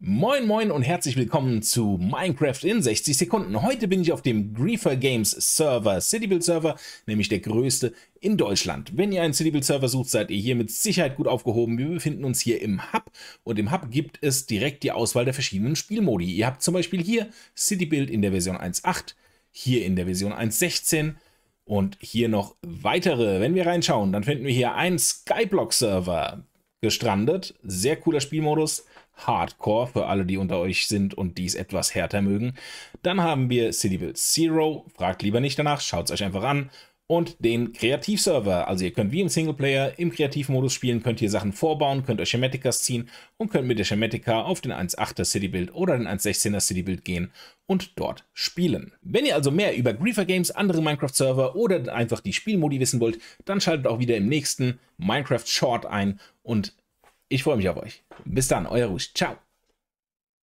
Moin moin und herzlich willkommen zu Minecraft in 60 Sekunden. Heute bin ich auf dem Griefer Games Server, Citybuild Server, nämlich der größte in Deutschland. Wenn ihr einen Citybuild Server sucht, seid ihr hier mit Sicherheit gut aufgehoben. Wir befinden uns hier im Hub und im Hub gibt es direkt die Auswahl der verschiedenen Spielmodi. Ihr habt zum Beispiel hier Citybuild in der Version 1.8, hier in der Version 1.16, und hier noch weitere. Wenn wir reinschauen, dann finden wir hier einen Skyblock-Server gestrandet. Sehr cooler Spielmodus. Hardcore für alle, die unter euch sind und dies etwas härter mögen. Dann haben wir City Zero. Fragt lieber nicht danach, schaut es euch einfach an und den Kreativserver. Also ihr könnt wie im Singleplayer im Kreativmodus spielen, könnt hier Sachen vorbauen, könnt euch Schematicas ziehen und könnt mit der Schematica auf den 1.8er Citybuild oder den 1.16er Citybuild gehen und dort spielen. Wenn ihr also mehr über Griefer Games, andere Minecraft-Server oder einfach die Spielmodi wissen wollt, dann schaltet auch wieder im nächsten Minecraft Short ein und ich freue mich auf euch. Bis dann, euer Rusch. Ciao.